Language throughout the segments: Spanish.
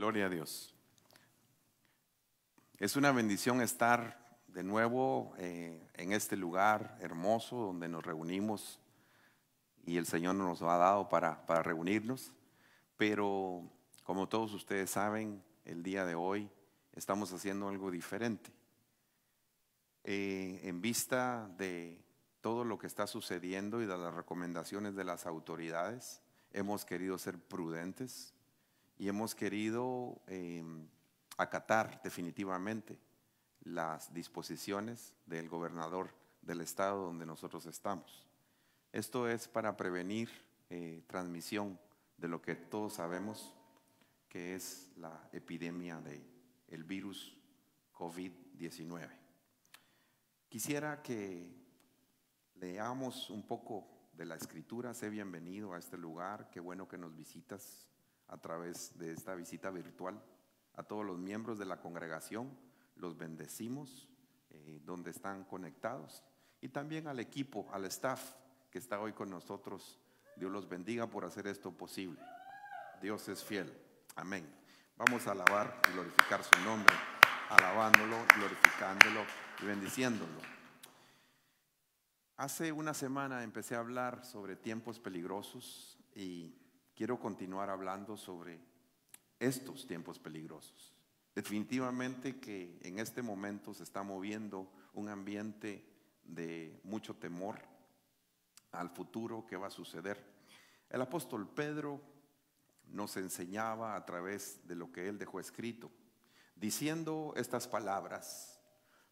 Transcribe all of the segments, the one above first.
Gloria a Dios. Es una bendición estar de nuevo eh, en este lugar hermoso donde nos reunimos y el Señor nos lo ha dado para, reunirnos. Pero como todos ustedes saben, el día de hoy estamos haciendo algo diferente. Eh, en vista de todo lo que está sucediendo y de las recomendaciones de las autoridades, hemos querido ser prudentes y hemos querido eh, acatar definitivamente las disposiciones del gobernador del estado donde nosotros estamos. Esto es para prevenir eh, transmisión de lo que todos sabemos que es la epidemia del el virus COVID-19. Quisiera que leamos un poco de la escritura. Sé bienvenido a este lugar. Qué bueno que nos visitas a través de esta visita virtual. A todos los miembros de la congregación los bendecimos eh, donde están conectados y también al equipo, al staff que está hoy con nosotros. Dios los bendiga por hacer esto posible. Dios es fiel. Amén. Vamos a alabar y glorificar su nombre, alabándolo, glorificándolo y bendiciéndolo. Hace una semana empecé a hablar sobre tiempos peligrosos y quiero continuar hablando sobre estos tiempos peligrosos. Definitivamente que en este momento se está moviendo un ambiente de mucho temor al futuro que va a suceder. El apóstol Pedro nos enseñaba a través de lo que él dejó escrito, diciendo estas palabras.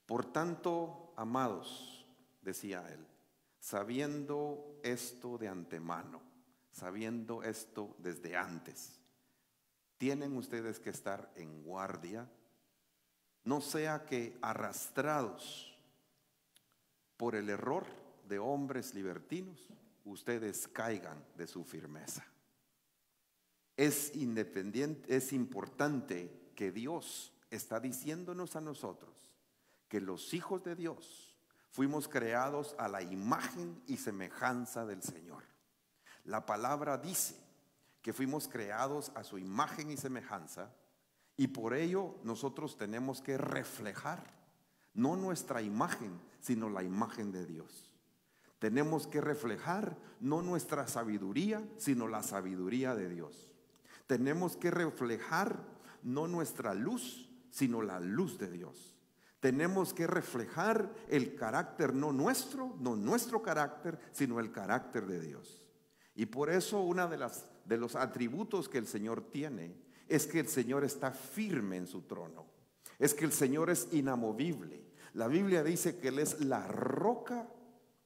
Por tanto, amados, decía él, sabiendo esto de antemano, sabiendo esto desde antes. Tienen ustedes que estar en guardia, no sea que arrastrados por el error de hombres libertinos, ustedes caigan de su firmeza. Es independiente, es importante que Dios está diciéndonos a nosotros que los hijos de Dios fuimos creados a la imagen y semejanza del Señor. La palabra dice que fuimos creados a su imagen y semejanza y por ello nosotros tenemos que reflejar no nuestra imagen, sino la imagen de Dios. Tenemos que reflejar no nuestra sabiduría, sino la sabiduría de Dios. Tenemos que reflejar no nuestra luz, sino la luz de Dios. Tenemos que reflejar el carácter no nuestro, no nuestro carácter, sino el carácter de Dios. Y por eso una de, las, de los atributos que el Señor tiene es que el Señor está firme en su trono. Es que el Señor es inamovible. La Biblia dice que Él es la roca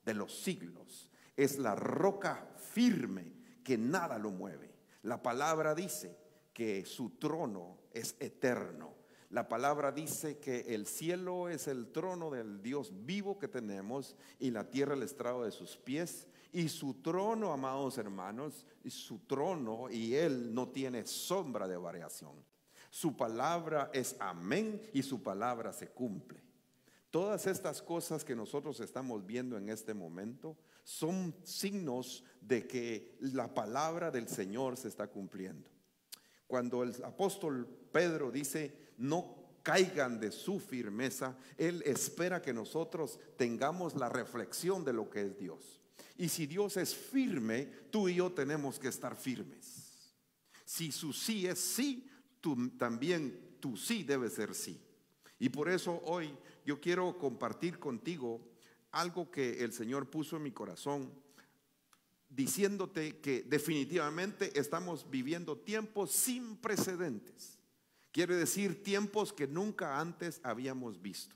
de los siglos. Es la roca firme que nada lo mueve. La palabra dice que su trono es eterno. La palabra dice que el cielo es el trono del Dios vivo que tenemos y la tierra el estrado de sus pies y su trono, amados hermanos, y su trono y él no tiene sombra de variación. Su palabra es amén y su palabra se cumple. Todas estas cosas que nosotros estamos viendo en este momento son signos de que la palabra del Señor se está cumpliendo. Cuando el apóstol Pedro dice, no caigan de su firmeza, él espera que nosotros tengamos la reflexión de lo que es Dios. Y si Dios es firme, tú y yo tenemos que estar firmes. Si su sí es sí, tú también tu sí debe ser sí. Y por eso hoy yo quiero compartir contigo algo que el Señor puso en mi corazón, diciéndote que definitivamente estamos viviendo tiempos sin precedentes. Quiere decir tiempos que nunca antes habíamos visto.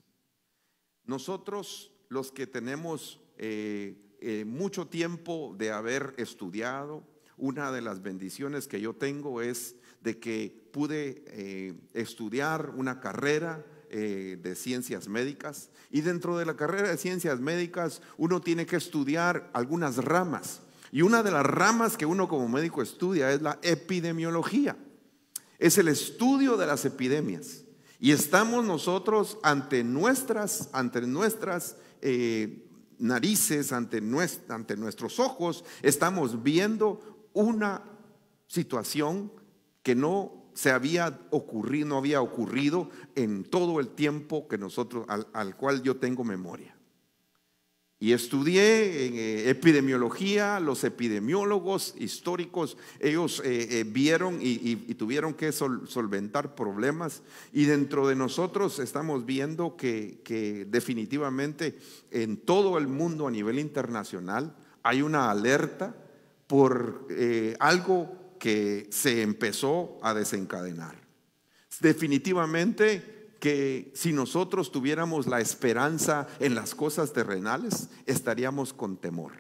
Nosotros, los que tenemos eh, eh, mucho tiempo de haber estudiado. Una de las bendiciones que yo tengo es de que pude eh, estudiar una carrera eh, de ciencias médicas y dentro de la carrera de ciencias médicas uno tiene que estudiar algunas ramas. Y una de las ramas que uno como médico estudia es la epidemiología. Es el estudio de las epidemias. Y estamos nosotros ante nuestras, ante nuestras narices, ante, ante nuestros ojos, estamos viendo una situación que no se había ocurrido, no había ocurrido en todo el tiempo que nosotros, al cual yo tengo memoria. Y estudié en eh, eh, epidemiología, los epidemiólogos históricos, ellos eh, vieron y, tuvieron que solventar problemas. Y dentro de nosotros estamos viendo que, que, definitivamente en todo el mundo a nivel internacional hay una alerta por algo que se empezó a desencadenar. Definitivamente que si nosotros tuviéramos la esperanza en las cosas terrenales, estaríamos con temor.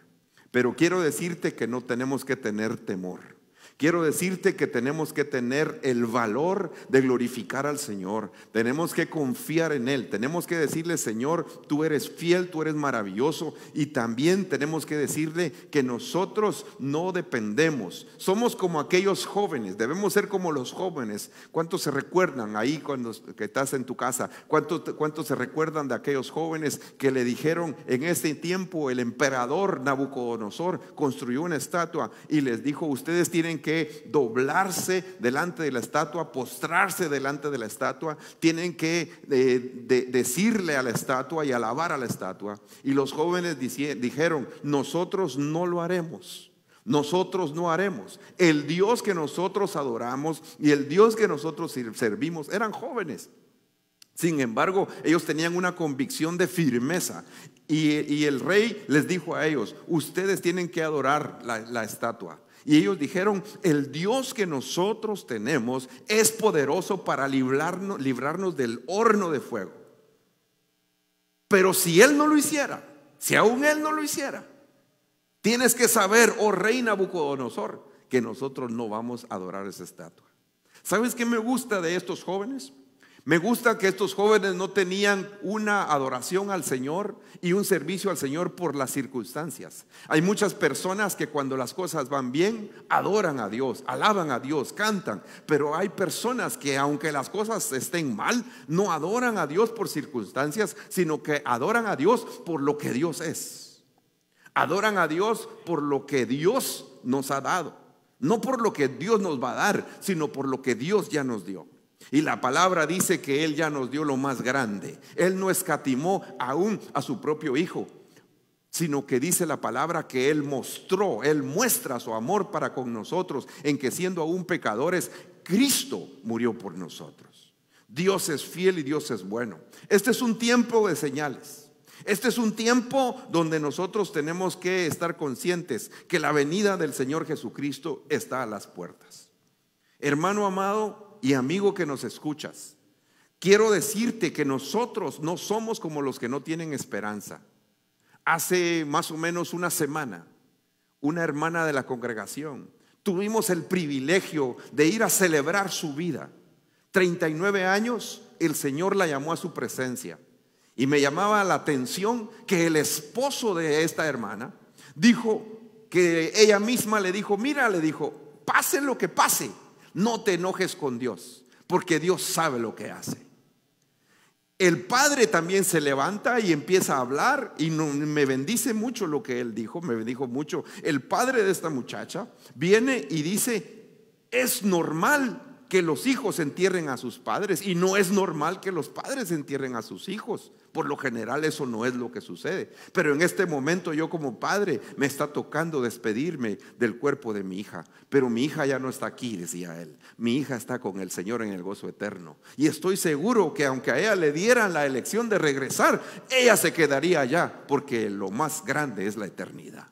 Pero quiero decirte que no tenemos que tener temor. Quiero decirte que tenemos que tener el valor de glorificar al Señor. Tenemos que confiar en Él. Tenemos que decirle, Señor, tú eres fiel, tú eres maravilloso. Y también tenemos que decirle que nosotros no dependemos. Somos como aquellos jóvenes. Debemos ser como los jóvenes. ¿Cuántos se recuerdan ahí cuando que estás en tu casa? ¿Cuántos, cuántos se recuerdan de aquellos jóvenes que le dijeron, en este tiempo el emperador Nabucodonosor construyó una estatua y les dijo, ustedes tienen que que doblarse delante de la estatua, postrarse delante de la estatua, tienen que eh, decirle a la estatua y alabar a la estatua. Y los jóvenes dijeron, nosotros no lo haremos. Nosotros no haremos. El Dios que nosotros adoramos y el Dios que nosotros servimos eran jóvenes. Sin embargo, ellos tenían una convicción de firmeza y, el rey les dijo a ellos, ustedes tienen que adorar la, estatua, y ellos dijeron, el Dios que nosotros tenemos es poderoso para librarnos, del horno de fuego. Pero si Él no lo hiciera, si aún Él no lo hiciera, tienes que saber, oh reina Bucodonosor que nosotros no vamos a adorar esa estatua. ¿Sabes qué me gusta de estos jóvenes? Me gusta que estos jóvenes no tenían una adoración al Señor y un servicio al Señor por las circunstancias. Hay muchas personas que cuando las cosas van bien, adoran a Dios, alaban a Dios, cantan, pero hay personas que aunque las cosas estén mal, no adoran a Dios por circunstancias, sino que adoran a Dios por lo que Dios es. Adoran a Dios por lo que Dios nos ha dado. No por lo que Dios nos va a dar, sino por lo que Dios ya nos dio. Y la palabra dice que Él ya nos dio lo más grande. Él no escatimó aún a su propio Hijo, sino que dice la palabra que Él mostró, Él muestra su amor para con nosotros, en que siendo aún pecadores, Cristo murió por nosotros. Dios es fiel y Dios es bueno. Este es un tiempo de señales. Este es un tiempo donde nosotros tenemos que estar conscientes que la venida del Señor Jesucristo está a las puertas. Hermano amado y amigo que nos escuchas, quiero decirte que nosotros no somos como los que no tienen esperanza. Hace más o menos una semana, una hermana de la congregación, tuvimos el privilegio de ir a celebrar su vida. 39 años, el Señor la llamó a su presencia. Y me llamaba la atención que el esposo de esta hermana dijo que ella misma le dijo, mira, le dijo, pase lo que pase, no te enojes con Dios, porque Dios sabe lo que hace. El padre también se levanta y empieza a hablar y me bendice mucho lo que él dijo, me bendijo mucho. El padre de esta muchacha viene y dice, es normal que los hijos entierren a sus padres y no es normal que los padres entierren a sus hijos. Por lo general eso no es lo que sucede. Pero en este momento yo como padre me está tocando despedirme del cuerpo de mi hija. Pero mi hija ya no está aquí, decía él. Mi hija está con el Señor en el gozo eterno. Y estoy seguro que aunque a ella le dieran la elección de regresar, ella se quedaría allá porque lo más grande es la eternidad.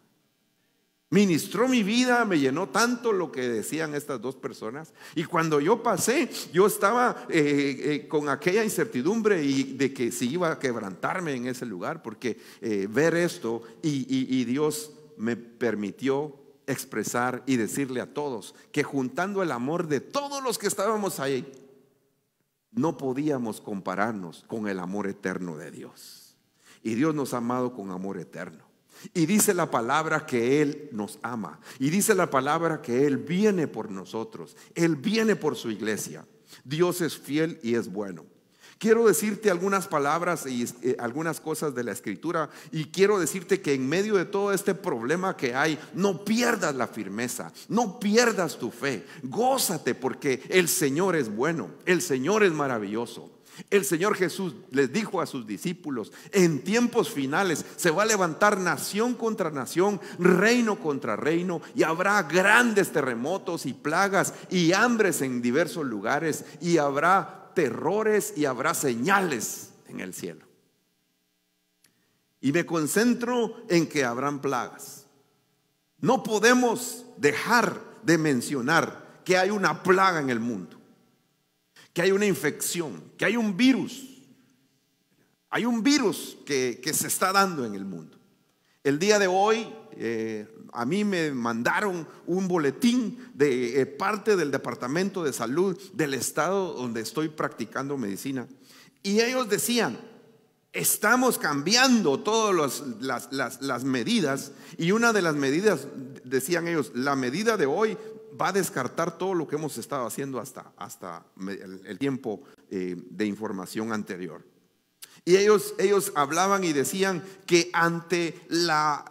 Ministró mi vida, me llenó tanto lo que decían estas dos personas. Y cuando yo pasé, yo estaba eh, eh, eh, con aquella incertidumbre y de que si iba a quebrantarme en ese lugar, porque ver esto y, y Dios me permitió expresar y decirle a todos que juntando el amor de todos los que estábamos ahí, no podíamos compararnos con el amor eterno de Dios. Y Dios nos ha amado con amor eterno. Y dice la palabra que Él nos ama. Y dice la palabra que Él viene por nosotros. Él viene por su iglesia. Dios es fiel y es bueno. Quiero decirte algunas palabras y eh, algunas cosas de la escritura y quiero decirte que en medio de todo este problema que hay, no pierdas la firmeza, no pierdas tu fe, gózate porque el Señor es bueno, el Señor es maravilloso. El Señor Jesús les dijo a sus discípulos, en tiempos finales se va a levantar nación contra nación, reino contra reino, y habrá grandes terremotos y plagas y hambres en diversos lugares, y habrá terrores y habrá señales en el cielo. Y me concentro en que habrán plagas. No podemos dejar de mencionar que hay una plaga en el mundo que hay una infección, que hay un virus. Hay un virus que, se está dando en el mundo. El día de hoy eh, a mí me mandaron un boletín de eh, parte del Departamento de Salud del estado donde estoy practicando medicina. Y ellos decían, estamos cambiando todas las, las medidas. Y una de las medidas, decían ellos, la medida de hoy va a descartar todo lo que hemos estado haciendo hasta, hasta el, tiempo eh, de información anterior. Y ellos, ellos hablaban y decían que ante la,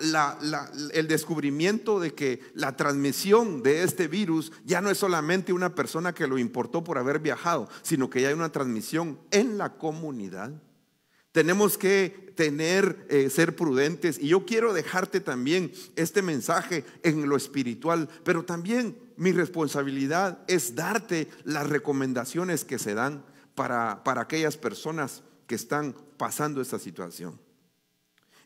el descubrimiento de que la transmisión de este virus ya no es solamente una persona que lo importó por haber viajado, sino que ya hay una transmisión en la comunidad. Tenemos que tener, eh, ser prudentes. Y yo quiero dejarte también este mensaje en lo espiritual, pero también mi responsabilidad es darte las recomendaciones que se dan para, aquellas personas que están pasando esta situación.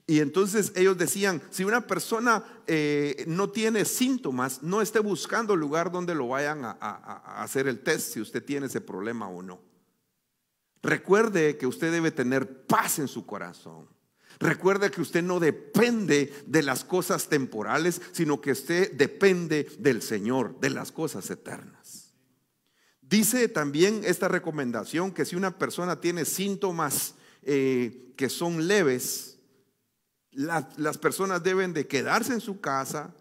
Y entonces ellos decían, si una persona eh, no tiene síntomas, no esté buscando lugar donde lo vayan a hacer el test, si usted tiene ese problema o no. Recuerde que usted debe tener paz en su corazón. Recuerde que usted no depende de las cosas temporales, sino que usted depende del Señor, de las cosas eternas. Dice también esta recomendación que si una persona tiene síntomas eh, que son leves, las personas deben de quedarse en su casa,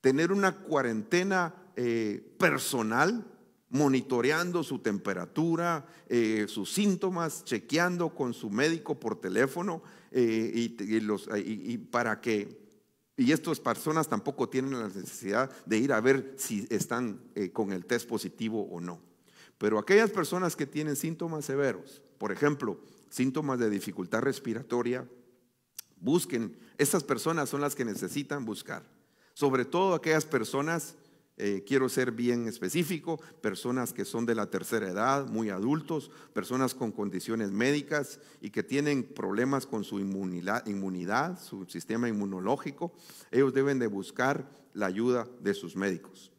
tener una cuarentena eh, personal monitoreando su temperatura, eh, sus síntomas, chequeando con su médico por teléfono eh, eh, y, para que... Y estas personas tampoco tienen la necesidad de ir a ver si están con el test positivo o no. Pero aquellas personas que tienen síntomas severos, por ejemplo, síntomas de dificultad respiratoria, busquen, estas personas son las que necesitan buscar. Sobre todo aquellas personas eh, quiero ser bien específico, personas que son de la tercera edad, muy adultos, personas con condiciones médicas y que tienen problemas con su inmunidad, su sistema inmunológico, ellos deben de buscar la ayuda de sus médicos.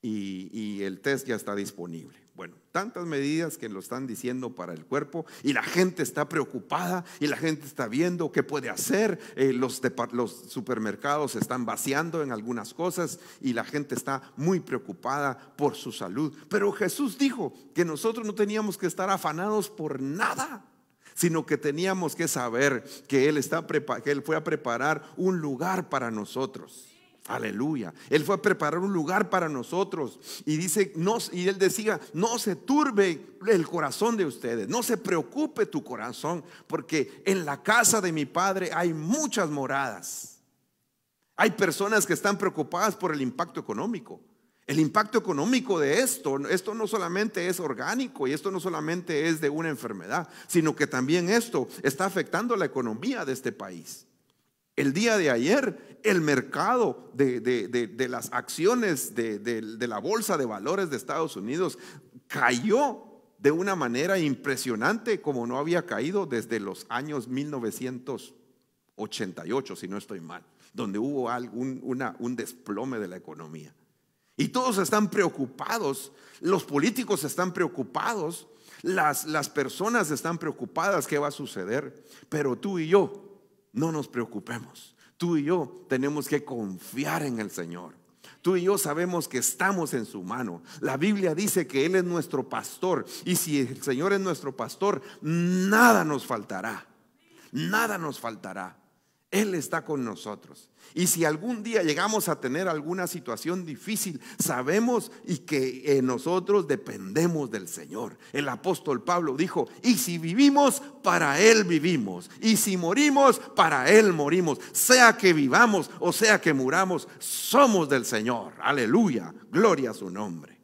y el test ya está disponible. Bueno, tantas medidas que lo están diciendo para el cuerpo y la gente está preocupada y la gente está viendo qué puede hacer. Eh, los, supermercados están vaciando en algunas cosas y la gente está muy preocupada por su salud. Pero Jesús dijo que nosotros no teníamos que estar afanados por nada sino que teníamos que saber que él, está, que él fue a preparar un lugar para nosotros. Aleluya. Él fue a preparar un lugar para nosotros. Y dice, no, y él decía, no se turbe el corazón de ustedes, no se preocupe tu corazón, porque en la casa de mi padre hay muchas moradas. Hay personas que están preocupadas por el impacto económico. El impacto económico de esto, esto no solamente es orgánico y esto no solamente es de una enfermedad, sino que también esto está afectando la economía de este país. El día de ayer, el mercado de, las acciones de la Bolsa de Valores de Estados Unidos cayó de una manera impresionante como no había caído desde los años 1988, si no estoy mal, donde hubo un desplome de la economía. Y todos están preocupados, los políticos están preocupados, las, las personas están preocupadas qué va a suceder, pero tú y yo no nos preocupemos. Tú y yo tenemos que confiar en el Señor. Tú y yo sabemos que estamos en su mano. La Biblia dice que Él es nuestro pastor. Y si el Señor es nuestro pastor, nada nos faltará. Nada nos faltará. Él está con nosotros. Y si algún día llegamos a tener alguna situación difícil, sabemos y que nosotros dependemos del Señor. El apóstol Pablo dijo, y si vivimos, para Él vivimos. Y si morimos, para Él morimos. Sea que vivamos o sea que muramos, somos del Señor. Aleluya, gloria a su nombre.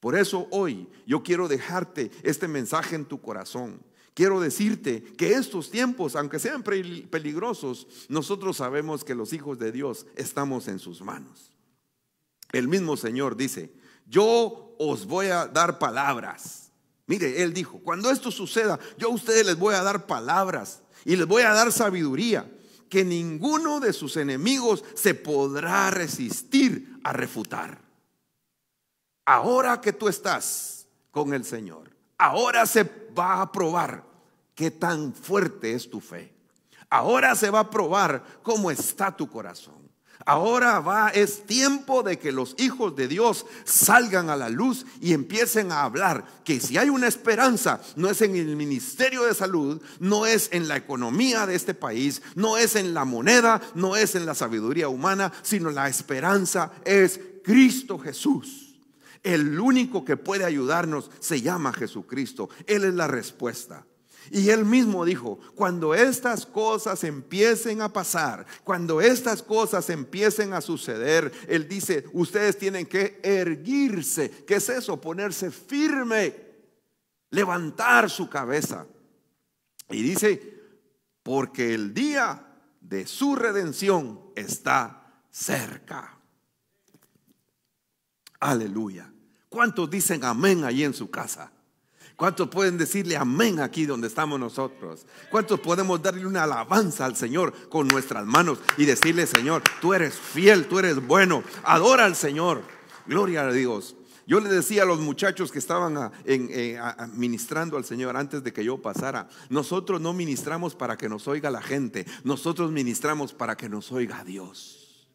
Por eso hoy yo quiero dejarte este mensaje en tu corazón. Quiero decirte que estos tiempos, aunque sean peligrosos, nosotros sabemos que los hijos de Dios estamos en sus manos. El mismo Señor dice, yo os voy a dar palabras. Mire, Él dijo, cuando esto suceda, yo a ustedes les voy a dar palabras y les voy a dar sabiduría, que ninguno de sus enemigos se podrá resistir a refutar. Ahora que tú estás con el Señor, Ahora se va a probar qué tan fuerte es tu fe. Ahora se va a probar cómo está tu corazón. Ahora va, es tiempo de que los hijos de Dios salgan a la luz y empiecen a hablar que si hay una esperanza, no es en el Ministerio de Salud, no es en la economía de este país, no es en la moneda, no es en la sabiduría humana, sino la esperanza es Cristo Jesús. El único que puede ayudarnos se llama Jesucristo. Él es la respuesta. Y él mismo dijo, cuando estas cosas empiecen a pasar, cuando estas cosas empiecen a suceder, él dice, ustedes tienen que erguirse. ¿Qué es eso? Ponerse firme, levantar su cabeza. Y dice, porque el día de su redención está cerca. Aleluya. ¿Cuántos dicen amén allí en su casa? ¿Cuántos pueden decirle amén aquí donde estamos nosotros? ¿Cuántos podemos darle una alabanza al Señor con nuestras manos y decirle, Señor, tú eres fiel, tú eres bueno, adora al Señor? Gloria a Dios. Yo le decía a los muchachos que estaban administrando eh, ministrando al Señor antes de que yo pasara, nosotros no ministramos para que nos oiga la gente, nosotros ministramos para que nos oiga Dios.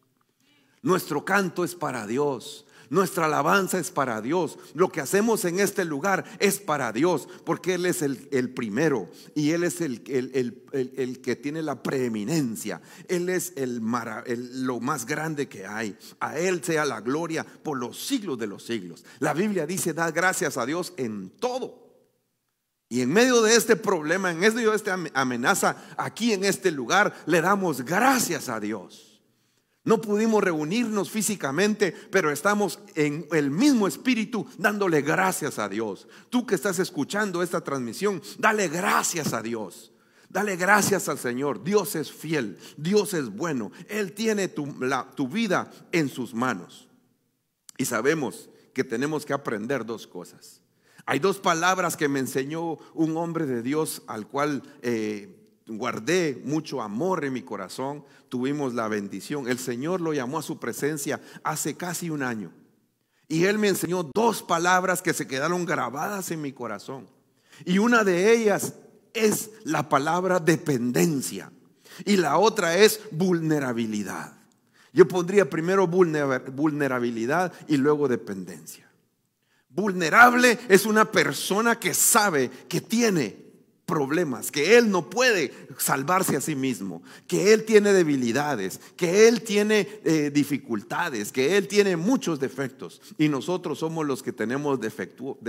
Nuestro canto es para Dios. Nuestra alabanza es para Dios. Lo que hacemos en este lugar es para Dios, porque Él es el, primero y Él es el, el, que tiene la preeminencia. Él es lo más grande que hay. A Él sea la gloria por los siglos de los siglos. La Biblia dice, da gracias a Dios en todo. Y en medio de este problema, en medio de esta amenaza, aquí en este lugar, le damos gracias a Dios. No pudimos reunirnos físicamente, pero estamos en el mismo espíritu dándole gracias a Dios. Tú que estás escuchando esta transmisión, dale gracias a Dios. Dale gracias al Señor. Dios es fiel, Dios es bueno. Él tiene tu, vida en sus manos. Y sabemos que tenemos que aprender dos cosas. Hay dos palabras que me enseñó un hombre de Dios al cual eh, guardé mucho amor en mi corazón, tuvimos la bendición. El Señor lo llamó a su presencia hace casi un año. Y Él me enseñó dos palabras que se quedaron grabadas en mi corazón. Y una de ellas es la palabra dependencia. Y la otra es vulnerabilidad. Yo pondría primero vulnerabilidad y luego dependencia. Vulnerable es una persona que sabe que tiene problemas, que Él no puede salvarse a sí mismo, que Él tiene debilidades, que Él tiene eh, dificultades, que Él tiene muchos defectos y nosotros somos los que tenemos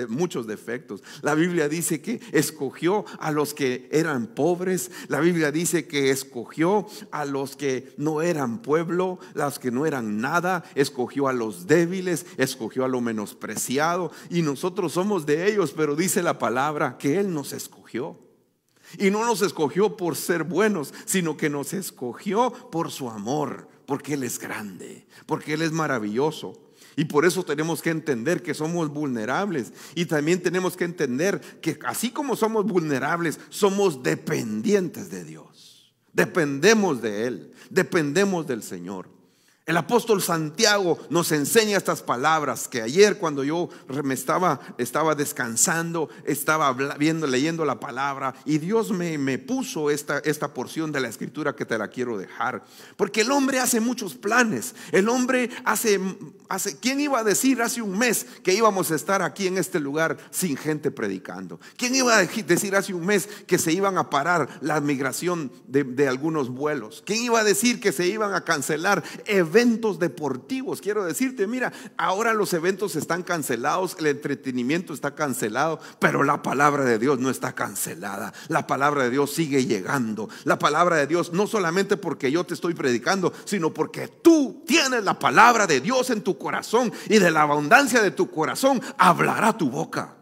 muchos defectos. La Biblia dice que escogió a los que eran pobres, la Biblia dice que escogió a los que no eran pueblo, las que no eran nada, escogió a los débiles, escogió a lo menospreciado y nosotros somos de ellos, pero dice la palabra que Él nos escogió. Y no nos escogió por ser buenos, sino que nos escogió por su amor, porque Él es grande, porque Él es maravilloso. Y por eso tenemos que entender que somos vulnerables. Y también tenemos que entender que así como somos vulnerables, somos dependientes de Dios. Dependemos de Él, dependemos del Señor. El apóstol Santiago nos enseña estas palabras que ayer cuando yo me estaba, estaba descansando, estaba viendo, leyendo la palabra y Dios me, puso esta, esta porción de la escritura que te la quiero dejar. Porque el hombre hace muchos planes. El hombre hace, hace, ¿quién iba a decir hace un mes que íbamos a estar aquí en este lugar sin gente predicando? ¿Quién iba a decir hace un mes que se iban a parar la migración de, de algunos vuelos? ¿Quién iba a decir que se iban a cancelar eventos? eventos deportivos. Quiero decirte, mira, ahora los eventos están cancelados, el entretenimiento está cancelado, pero la palabra de Dios no está cancelada. La palabra de Dios sigue llegando. La palabra de Dios no solamente porque yo te estoy predicando, sino porque tú tienes la palabra de Dios en tu corazón y de la abundancia de tu corazón hablará tu boca.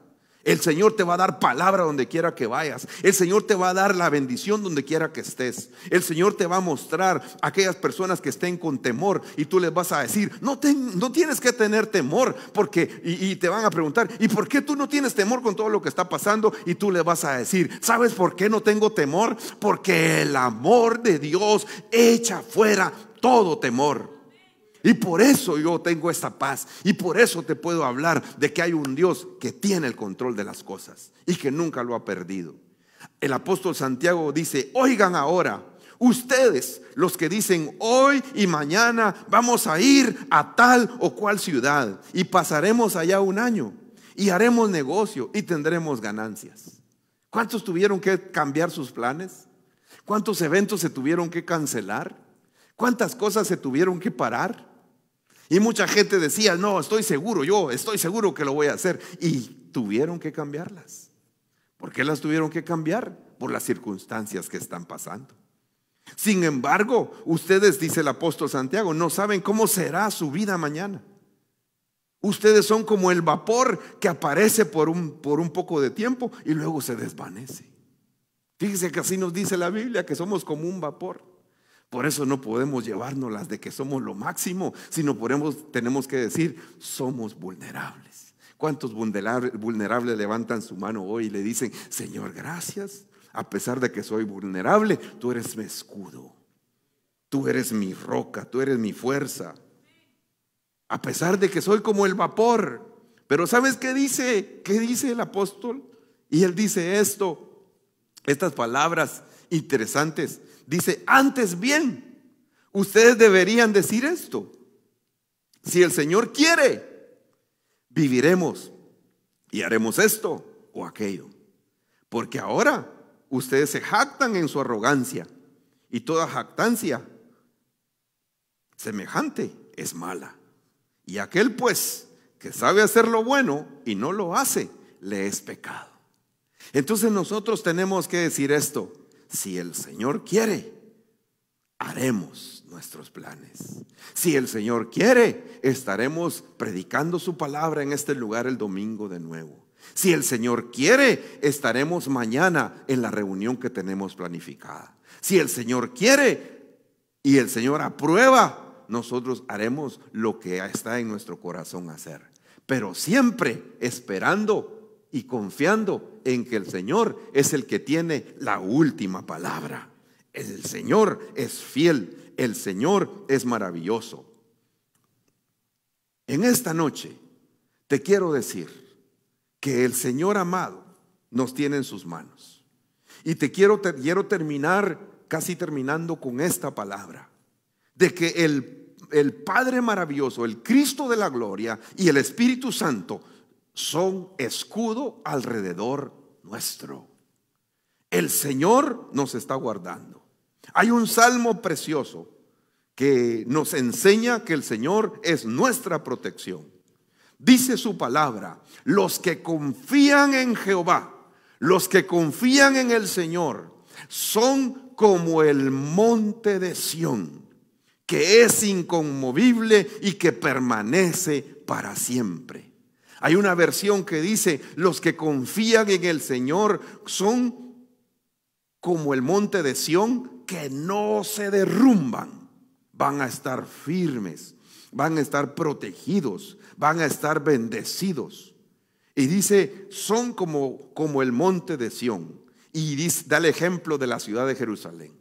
El Señor te va a dar palabra donde quiera que vayas. El Señor te va a dar la bendición donde quiera que estés. El Señor te va a mostrar a aquellas personas que estén con temor y tú les vas a decir, no, no tienes que tener temor porque, y, y te van a preguntar, ¿y por qué tú no tienes temor con todo lo que está pasando? Y tú le vas a decir, ¿sabes por qué no tengo temor? Porque el amor de Dios echa fuera todo temor. Y por eso yo tengo esta paz. Y por eso te puedo hablar de que hay un Dios que tiene el control de las cosas y que nunca lo ha perdido. El apóstol Santiago dice, oigan ahora, ustedes los que dicen hoy y mañana vamos a ir a tal o cual ciudad y pasaremos allá un año y haremos negocio y tendremos ganancias. ¿Cuántos tuvieron que cambiar sus planes? ¿Cuántos eventos se tuvieron que cancelar? ¿Cuántas cosas se tuvieron que parar? Y mucha gente decía, no, estoy seguro, yo estoy seguro que lo voy a hacer. Y tuvieron que cambiarlas. ¿Por qué las tuvieron que cambiar? Por las circunstancias que están pasando. Sin embargo, ustedes, dice el apóstol Santiago, no saben cómo será su vida mañana. Ustedes son como el vapor que aparece por un, por un poco de tiempo y luego se desvanece. Fíjense que así nos dice la Biblia, que somos como un vapor. Por eso no podemos llevarnos las de que somos lo máximo, sino tenemos que decir, somos vulnerables. ¿Cuántos vulnerables levantan su mano hoy y le dicen, Señor, gracias? A pesar de que soy vulnerable, tú eres mi escudo, tú eres mi roca, tú eres mi fuerza. A pesar de que soy como el vapor. Pero ¿sabes qué dice? ¿Qué dice el apóstol? Y él dice esto, estas palabras interesantes. Dice, antes bien, ustedes deberían decir esto. Si el Señor quiere, viviremos y haremos esto o aquello. Porque ahora ustedes se jactan en su arrogancia y toda jactancia semejante es mala. Y aquel pues que sabe hacer lo bueno y no lo hace, le es pecado. Entonces nosotros tenemos que decir esto, si el Señor quiere, haremos nuestros planes. Si el Señor quiere, estaremos predicando su palabra en este lugar el domingo de nuevo. Si el Señor quiere, estaremos mañana en la reunión que tenemos planificada. Si el Señor quiere y el Señor aprueba, nosotros haremos lo que está en nuestro corazón hacer. Pero siempre esperando y confiando en que el Señor es el que tiene la última palabra. El Señor es fiel, el Señor es maravilloso. En esta noche te quiero decir que el Señor amado nos tiene en sus manos. Y te quiero, quiero terminar casi terminando con esta palabra, de que el, el Padre maravilloso, el Cristo de la gloria y el Espíritu Santo son escudo alrededor nuestro. El Señor nos está guardando. Hay un salmo precioso que nos enseña que el Señor es nuestra protección. Dice su palabra, los que confían en Jehová, los que confían en el Señor, son como el monte de Sión, que es inconmovible y que permanece para siempre. Hay una versión que dice, los que confían en el Señor son como el monte de Sión que no se derrumban. Van a estar firmes, van a estar protegidos, van a estar bendecidos. Y dice, son como, como el monte de Sión. Y da el ejemplo de la ciudad de Jerusalén.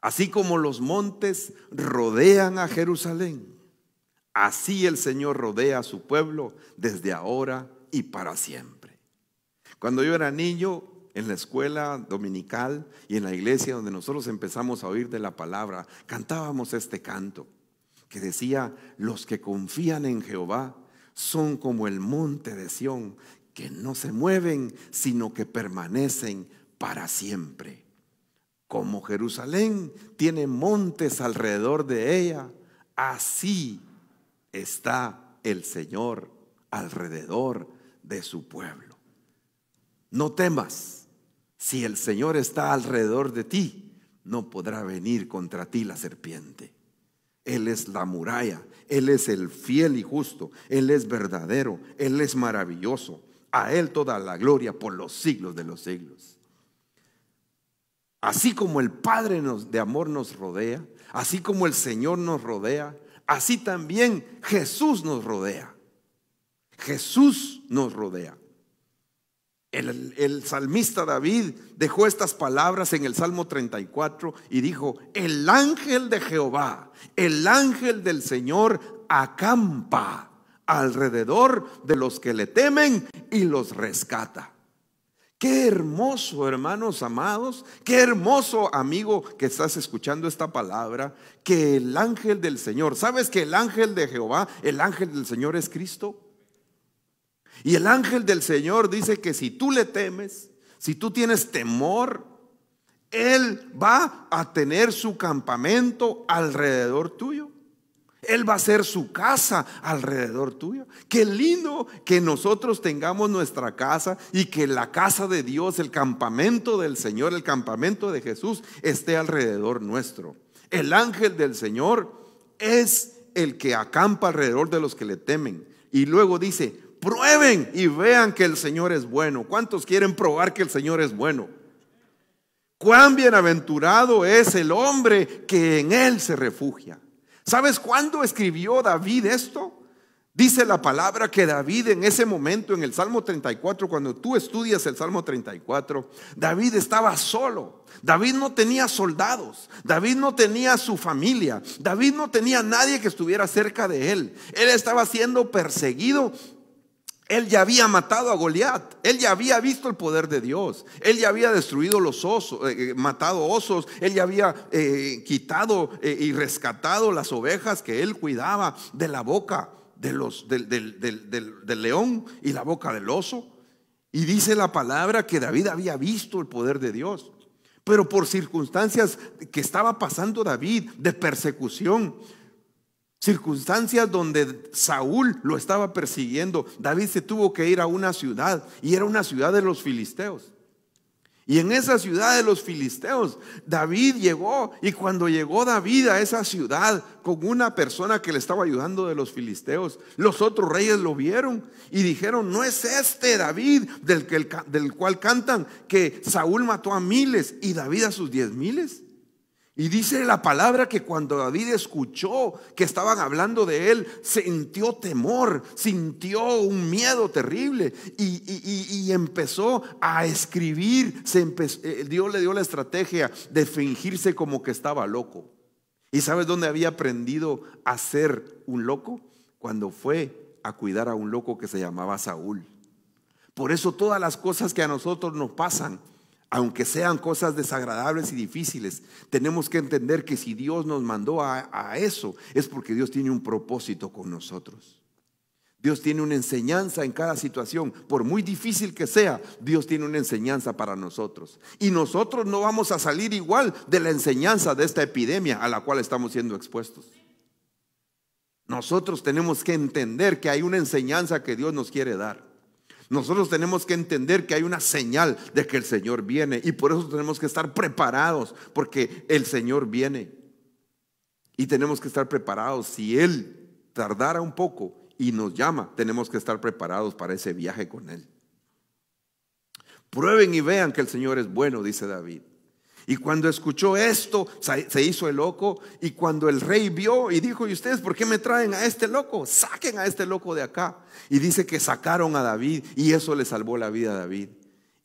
Así como los montes rodean a Jerusalén Así el Señor rodea a su pueblo desde ahora y para siempre. Cuando yo era niño, en la escuela dominical y en la iglesia donde nosotros empezamos a oír de la palabra, cantábamos este canto que decía, los que confían en Jehová son como el monte de Sión, que no se mueven, sino que permanecen para siempre. Como Jerusalén tiene montes alrededor de ella, así está el Señor alrededor de su pueblo. No temas, si el Señor está alrededor de ti, no podrá venir contra ti la serpiente. Él es la muralla, Él es el fiel y justo, Él es verdadero, Él es maravilloso. A Él toda la gloria por los siglos de los siglos. Así como el Padre de amor nos rodea, así como el Señor nos rodea, así también Jesús nos rodea. Jesús nos rodea. El, salmista David dejó estas palabras en el Salmo 34 y dijo, el ángel de Jehová, el ángel del Señor acampa alrededor de los que le temen y los rescata. Qué hermoso, hermanos amados, qué hermoso amigo que estás escuchando esta palabra, que el ángel del Señor, ¿sabes que el ángel de Jehová, el ángel del Señor es Cristo? Y el ángel del Señor dice que si tú le temes, si tú tienes temor, Él va a tener su campamento alrededor tuyo. Él va a ser su casa alrededor tuyo. Qué lindo que nosotros tengamos nuestra casa y que la casa de Dios, el campamento del Señor, el campamento de Jesús esté alrededor nuestro. El ángel del Señor es el que acampa alrededor de los que le temen. Y luego dice, prueben y vean que el Señor es bueno. ¿Cuántos quieren probar que el Señor es bueno? Cuán bienaventurado es el hombre que en Él se refugia. ¿Sabes cuándo escribió David esto? Dice la palabra que David en ese momento, en el Salmo 34, cuando tú estudias el Salmo 34, David estaba solo. David no tenía soldados, David no tenía su familia, David no tenía nadie que estuviera cerca de él. Él estaba siendo perseguido él ya había matado a Goliat, él ya había visto el poder de Dios, él ya había destruido los osos, eh, eh, matado osos, él ya había eh, quitado y rescatado las ovejas que él cuidaba de la boca de los, del león y la boca del oso. Y dice la palabra que David había visto el poder de Dios, pero por circunstancias que estaba pasando David de persecución, Circunstancias donde Saúl lo estaba persiguiendo. David se tuvo que ir a una ciudad y era una ciudad de los filisteos. Y en esa ciudad de los filisteos, David llegó. Y cuando llegó David a esa ciudad con una persona que le estaba ayudando de los filisteos, los otros reyes lo vieron y dijeron, no es este David del, que, del cual cantan que Saúl mató a miles y David a sus diez miles. Y dice la palabra que cuando David escuchó que estaban hablando de él, sintió temor, sintió un miedo terrible y, empezó a escribir. Se eh, Dios le dio la estrategia de fingirse como que estaba loco. ¿Y sabes dónde había aprendido a ser un loco? Cuando fue a cuidar a un loco que se llamaba Saúl. Por eso todas las cosas que a nosotros nos pasan aunque sean cosas desagradables y difíciles, tenemos que entender que si Dios nos mandó a, eso, es porque Dios tiene un propósito con nosotros. Dios tiene una enseñanza en cada situación, por muy difícil que sea, Dios tiene una enseñanza para nosotros. Y nosotros no vamos a salir igual de la enseñanza de esta epidemia a la cual estamos siendo expuestos. Nosotros tenemos que entender que hay una enseñanza que Dios nos quiere dar. Nosotros tenemos que entender que hay una señal de que el Señor viene y por eso tenemos que estar preparados, porque el Señor viene. Y tenemos que estar preparados. Si Él tardara un poco y nos llama, tenemos que estar preparados para ese viaje con Él. Prueben y vean que el Señor es bueno, dice David. Y cuando escuchó esto, se hizo el loco. Y cuando el rey vio y dijo, ¿y ustedes por qué me traen a este loco? Saquen a este loco de acá. Y dice que sacaron a David y eso le salvó la vida a David.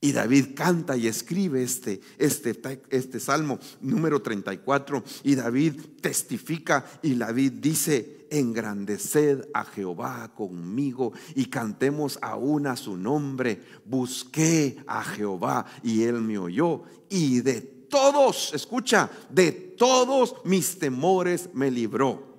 Y David canta y escribe este, este, este salmo número 34. Y David testifica y David dice, engrandeced a Jehová conmigo y cantemos aún a su nombre. Busqué a Jehová y él me oyó y de todos, escucha, de todos mis temores me libró.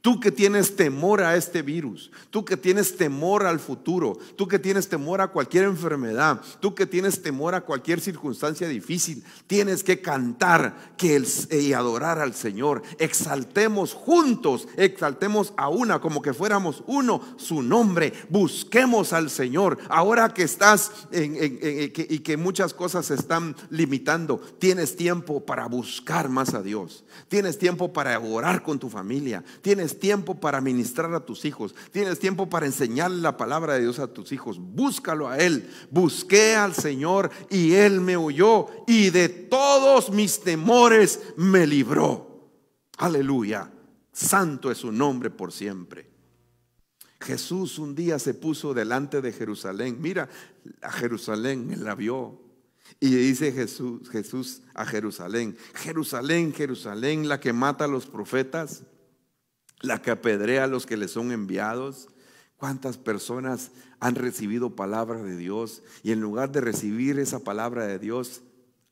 Tú que tienes temor a este virus, tú que tienes temor al futuro, tú que tienes temor a cualquier enfermedad, tú que tienes temor a cualquier circunstancia difícil, tienes que cantar que y adorar al Señor. Exaltemos juntos, exaltemos a una como que fuéramos uno su nombre. Busquemos al Señor. Ahora que estás y que muchas cosas se están limitando, tienes tiempo para buscar más a Dios. Tienes tiempo para orar con tu familia. Tienes tiempo para ministrar a tus hijos. Tienes tiempo para enseñarle la palabra de Dios a tus hijos. Búscalo a Él. Busqué al Señor y Él me oyó y de todos mis temores me libró. Aleluya. Santo es su nombre por siempre. Jesús un día se puso delante de Jerusalén. Mira, a Jerusalén la vio. Y dice Jesús, Jesús a Jerusalén, Jerusalén, Jerusalén, la que mata a los profetas la que apedrea a los que le son enviados. ¿Cuántas personas han recibido palabra de Dios y en lugar de recibir esa palabra de Dios,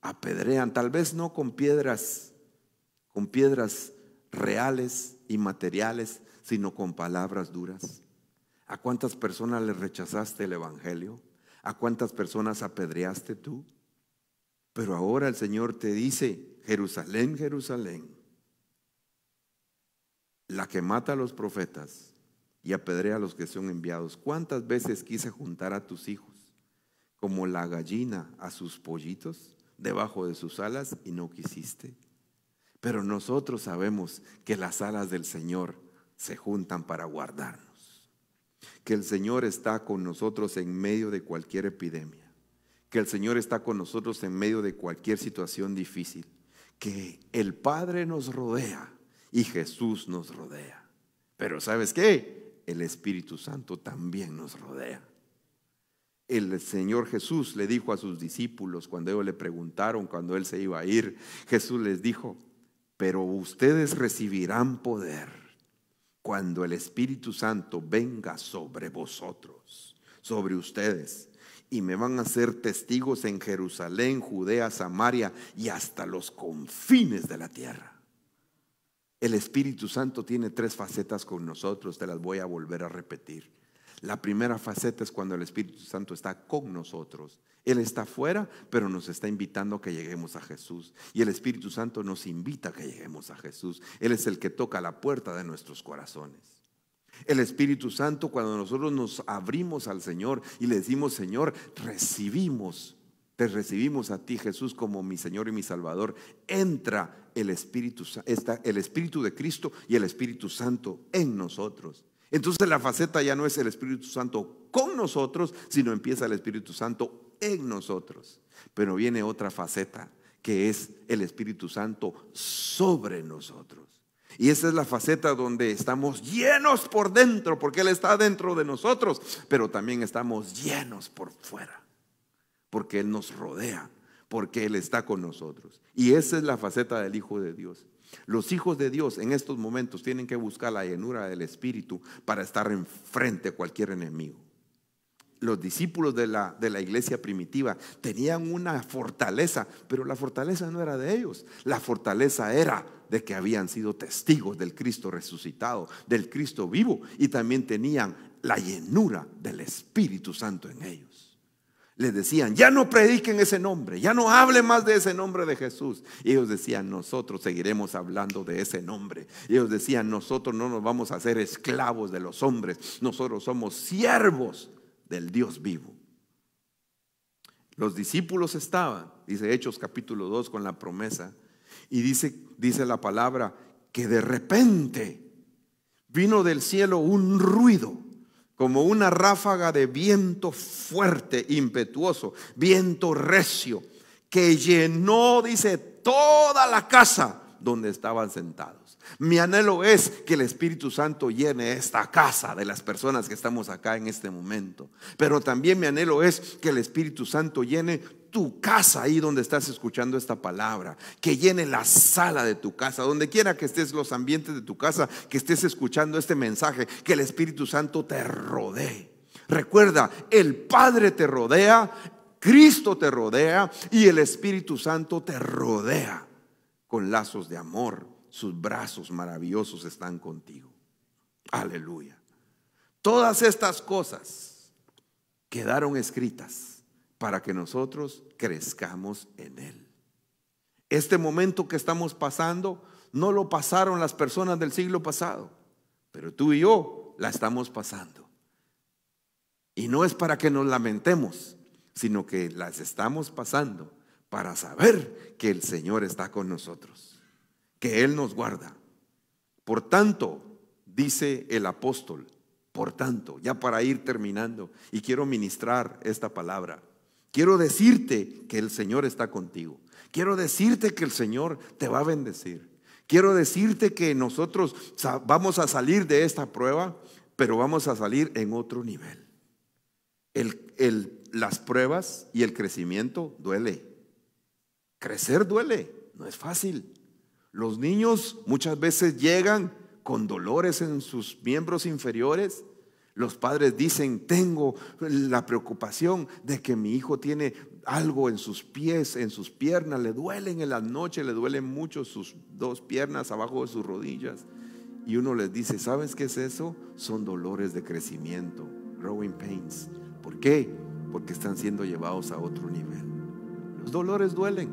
apedrean, tal vez no con piedras, con piedras reales y materiales, sino con palabras duras? ¿A cuántas personas le rechazaste el Evangelio? ¿A cuántas personas apedreaste tú? Pero ahora el Señor te dice, Jerusalén, Jerusalén, la que mata a los profetas y apedrea a los que son enviados. ¿Cuántas veces quise juntar a tus hijos como la gallina a sus pollitos debajo de sus alas y no quisiste? Pero nosotros sabemos que las alas del Señor se juntan para guardarnos, que el Señor está con nosotros en medio de cualquier epidemia, que el Señor está con nosotros en medio de cualquier situación difícil, que el Padre nos rodea y Jesús nos rodea. Pero ¿sabes qué? El Espíritu Santo también nos rodea. El Señor Jesús le dijo a sus discípulos cuando ellos le preguntaron cuando Él se iba a ir, Jesús les dijo, pero ustedes recibirán poder cuando el Espíritu Santo venga sobre vosotros, sobre ustedes, y me van a ser testigos en Jerusalén, Judea, Samaria y hasta los confines de la tierra. El Espíritu Santo tiene tres facetas con nosotros, te las voy a volver a repetir. La primera faceta es cuando el Espíritu Santo está con nosotros. Él está fuera, pero nos está invitando a que lleguemos a Jesús. Y el Espíritu Santo nos invita a que lleguemos a Jesús. Él es el que toca la puerta de nuestros corazones. El Espíritu Santo, cuando nosotros nos abrimos al Señor y le decimos, Señor, recibimos te recibimos a ti, Jesús, como mi Señor y mi Salvador. Entra el Espíritu, está el Espíritu de Cristo y el Espíritu Santo en nosotros. Entonces la faceta ya no es el Espíritu Santo con nosotros, sino empieza el Espíritu Santo en nosotros. Pero viene otra faceta, que es el Espíritu Santo sobre nosotros. Y esa es la faceta donde estamos llenos por dentro, porque Él está dentro de nosotros, pero también estamos llenos por fuera porque Él nos rodea, porque Él está con nosotros. Y esa es la faceta del Hijo de Dios. Los hijos de Dios en estos momentos tienen que buscar la llenura del Espíritu para estar enfrente a cualquier enemigo. Los discípulos de la, de la iglesia primitiva tenían una fortaleza, pero la fortaleza no era de ellos. La fortaleza era de que habían sido testigos del Cristo resucitado, del Cristo vivo, y también tenían la llenura del Espíritu Santo en ellos les decían, ya no prediquen ese nombre, ya no hablen más de ese nombre de Jesús. Y ellos decían, nosotros seguiremos hablando de ese nombre. Y ellos decían, nosotros no nos vamos a hacer esclavos de los hombres, nosotros somos siervos del Dios vivo. Los discípulos estaban, dice Hechos capítulo 2 con la promesa, y dice, dice la palabra que de repente vino del cielo un ruido como una ráfaga de viento fuerte, impetuoso, viento recio, que llenó, dice, toda la casa donde estaban sentados. Mi anhelo es que el Espíritu Santo llene esta casa de las personas que estamos acá en este momento. Pero también mi anhelo es que el Espíritu Santo llene tu casa ahí donde estás escuchando esta palabra, que llene la sala de tu casa, donde quiera que estés, los ambientes de tu casa, que estés escuchando este mensaje, que el Espíritu Santo te rodee. Recuerda, el Padre te rodea, Cristo te rodea y el Espíritu Santo te rodea con lazos de amor. Sus brazos maravillosos están contigo. Aleluya. Todas estas cosas quedaron escritas para que nosotros crezcamos en Él. Este momento que estamos pasando no lo pasaron las personas del siglo pasado, pero tú y yo la estamos pasando. Y no es para que nos lamentemos, sino que las estamos pasando para saber que el Señor está con nosotros, que Él nos guarda. Por tanto, dice el apóstol, por tanto, ya para ir terminando, y quiero ministrar esta palabra. Quiero decirte que el Señor está contigo. Quiero decirte que el Señor te va a bendecir. Quiero decirte que nosotros vamos a salir de esta prueba, pero vamos a salir en otro nivel. las pruebas y el crecimiento duele. Crecer duele, no es fácil. Los niños muchas veces llegan con dolores en sus miembros inferiores los padres dicen, tengo la preocupación de que mi hijo tiene algo en sus pies, en sus piernas, le duelen en la noche, le duelen mucho sus dos piernas abajo de sus rodillas. Y uno les dice, ¿sabes qué es eso? Son dolores de crecimiento, growing pains. ¿Por qué? Porque están siendo llevados a otro nivel. Los dolores duelen.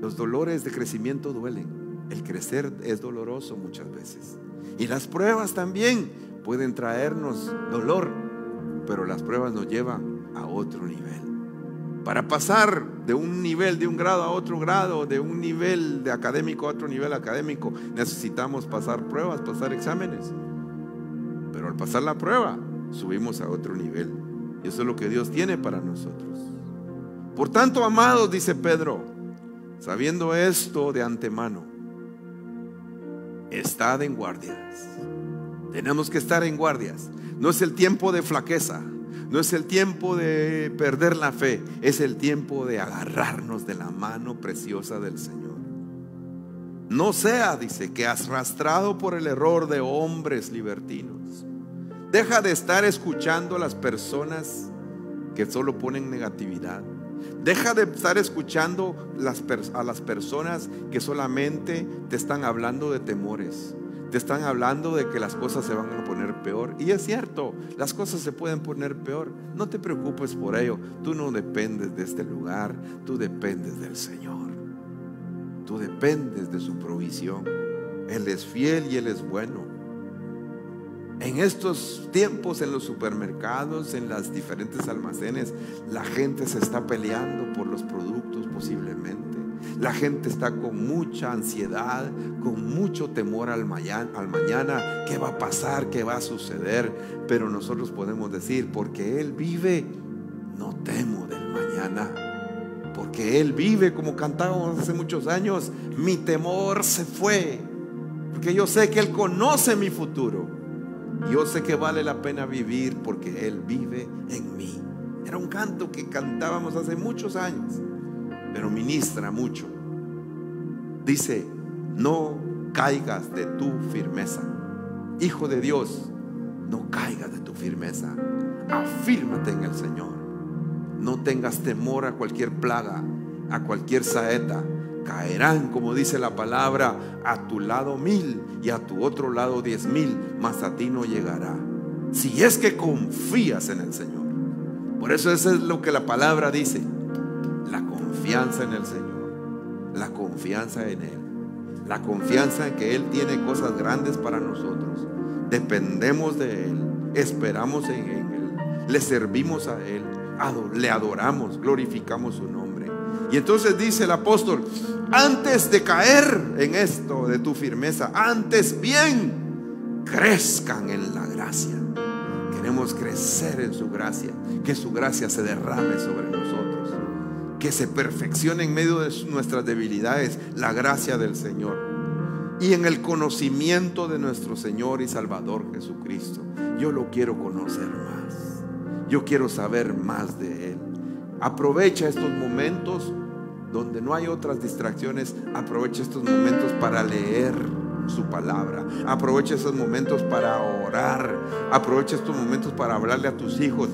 Los dolores de crecimiento duelen. El crecer es doloroso muchas veces. Y las pruebas también pueden traernos dolor, pero las pruebas nos llevan a otro nivel. Para pasar de un nivel, de un grado a otro grado, de un nivel de académico a otro nivel académico, necesitamos pasar pruebas, pasar exámenes. Pero al pasar la prueba, subimos a otro nivel. Y eso es lo que Dios tiene para nosotros. Por tanto, amados, dice Pedro, sabiendo esto de antemano, estad en guardias. Tenemos que estar en guardias. No es el tiempo de flaqueza, no es el tiempo de perder la fe, es el tiempo de agarrarnos de la mano preciosa del Señor. No sea, dice, que has arrastrado por el error de hombres libertinos. Deja de estar escuchando a las personas que solo ponen negatividad. Deja de estar escuchando a las personas que solamente te están hablando de temores te están hablando de que las cosas se van a poner peor. Y es cierto, las cosas se pueden poner peor. No te preocupes por ello. Tú no dependes de este lugar, tú dependes del Señor. Tú dependes de su provisión. Él es fiel y Él es bueno. En estos tiempos, en los supermercados, en las diferentes almacenes, la gente se está peleando por los productos posiblemente. La gente está con mucha ansiedad, con mucho temor al mañana, qué va a pasar, qué va a suceder. Pero nosotros podemos decir, porque Él vive, no temo del mañana porque Él vive, como cantábamos hace muchos años, mi temor se fue, porque yo sé que Él conoce mi futuro, yo sé que vale la pena vivir porque Él vive en mí. Era un canto que cantábamos hace muchos años pero ministra mucho. Dice, no caigas de tu firmeza. Hijo de Dios, no caigas de tu firmeza. Afírmate en el Señor. No tengas temor a cualquier plaga, a cualquier saeta. Caerán, como dice la palabra, a tu lado mil y a tu otro lado diez mil, mas a ti no llegará. Si es que confías en el Señor. Por eso eso es lo que la palabra dice confianza en el Señor, la confianza en Él, la confianza en que Él tiene cosas grandes para nosotros. Dependemos de Él, esperamos en Él, le servimos a Él, le adoramos, glorificamos su nombre. Y entonces dice el apóstol, antes de caer en esto de tu firmeza, antes bien crezcan en la gracia. Queremos crecer en su gracia, que su gracia se derrame sobre nosotros que se perfeccione en medio de nuestras debilidades la gracia del Señor y en el conocimiento de nuestro Señor y Salvador Jesucristo. Yo lo quiero conocer más. Yo quiero saber más de Él. Aprovecha estos momentos donde no hay otras distracciones. Aprovecha estos momentos para leer su palabra. Aprovecha estos momentos para orar. Aprovecha estos momentos para hablarle a tus hijos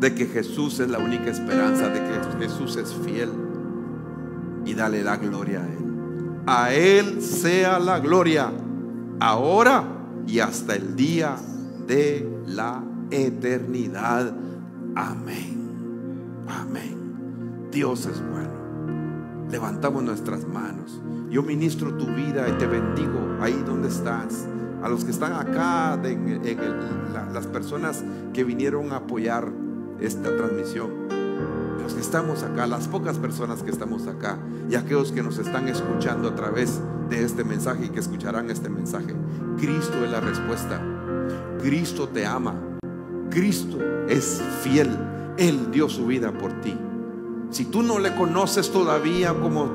de que Jesús es la única esperanza, de que Jesús es fiel. Y dale la gloria a Él. A Él sea la gloria, ahora y hasta el día de la eternidad. Amén. Amén. Dios es bueno. Levantamos nuestras manos. Yo ministro tu vida y te bendigo ahí donde estás. A los que están acá, las personas que vinieron a apoyar esta transmisión. Los que estamos acá, las pocas personas que estamos acá y aquellos que nos están escuchando a través de este mensaje y que escucharán este mensaje. Cristo es la respuesta. Cristo te ama. Cristo es fiel. Él dio su vida por ti. Si tú no le conoces todavía como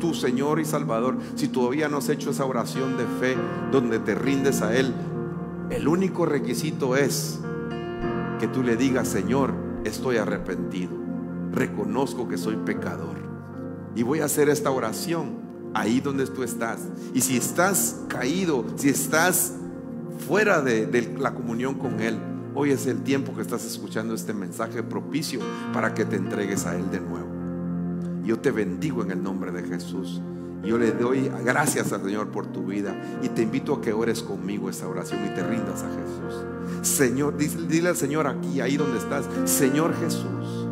tu Señor y Salvador, si todavía no has hecho esa oración de fe donde te rindes a Él, el único requisito es que tú le digas, Señor, estoy arrepentido, reconozco que soy pecador y voy a hacer esta oración ahí donde tú estás. Y si estás caído, si estás fuera de, la comunión con Él, hoy es el tiempo que estás escuchando este mensaje propicio para que te entregues a Él de nuevo. Yo te bendigo en el nombre de Jesús. Yo le doy gracias al Señor por tu vida y te invito a que ores conmigo esa oración y te rindas a Jesús. Señor, dile, al Señor aquí, ahí donde estás, Señor Jesús,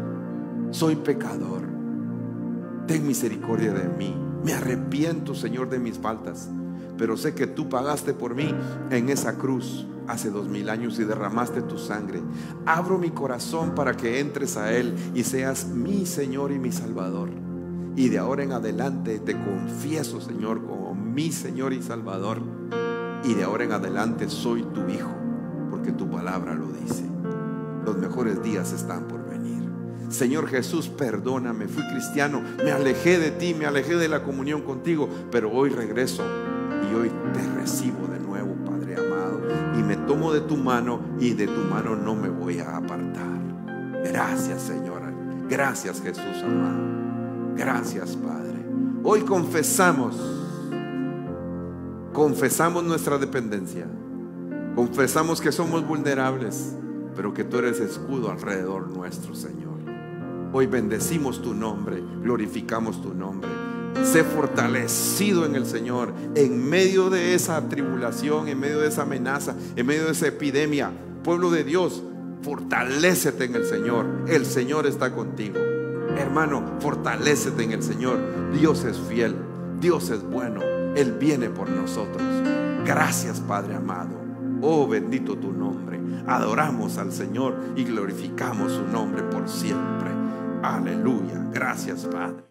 soy pecador. Ten misericordia de mí. Me arrepiento, Señor, de mis faltas. Pero sé que tú pagaste por mí en esa cruz hace dos mil años y derramaste tu sangre. Abro mi corazón para que entres a Él y seas mi Señor y mi Salvador. Y de ahora en adelante te confieso, Señor, como mi Señor y Salvador. Y de ahora en adelante soy tu hijo, porque tu palabra lo dice. Los mejores días están por venir. Señor Jesús, perdóname, fui cristiano, me alejé de ti, me alejé de la comunión contigo, pero hoy regreso y hoy te recibo de nuevo, Padre amado, y me tomo de tu mano y de tu mano no me voy a apartar. Gracias, Señor Gracias, Jesús amado. Gracias, Padre. Hoy confesamos, confesamos nuestra dependencia. Confesamos que somos vulnerables, pero que tú eres escudo alrededor nuestro, Señor. Hoy bendecimos tu nombre, glorificamos tu nombre. Sé fortalecido en el Señor, en medio de esa tribulación, en medio de esa amenaza, en medio de esa epidemia. Pueblo de Dios, fortalécete en el Señor. El Señor está contigo. Hermano, fortalecete en el Señor. Dios es fiel, Dios es bueno, Él viene por nosotros. Gracias Padre amado. Oh, bendito tu nombre. Adoramos al Señor y glorificamos su nombre por siempre. Aleluya. Gracias Padre.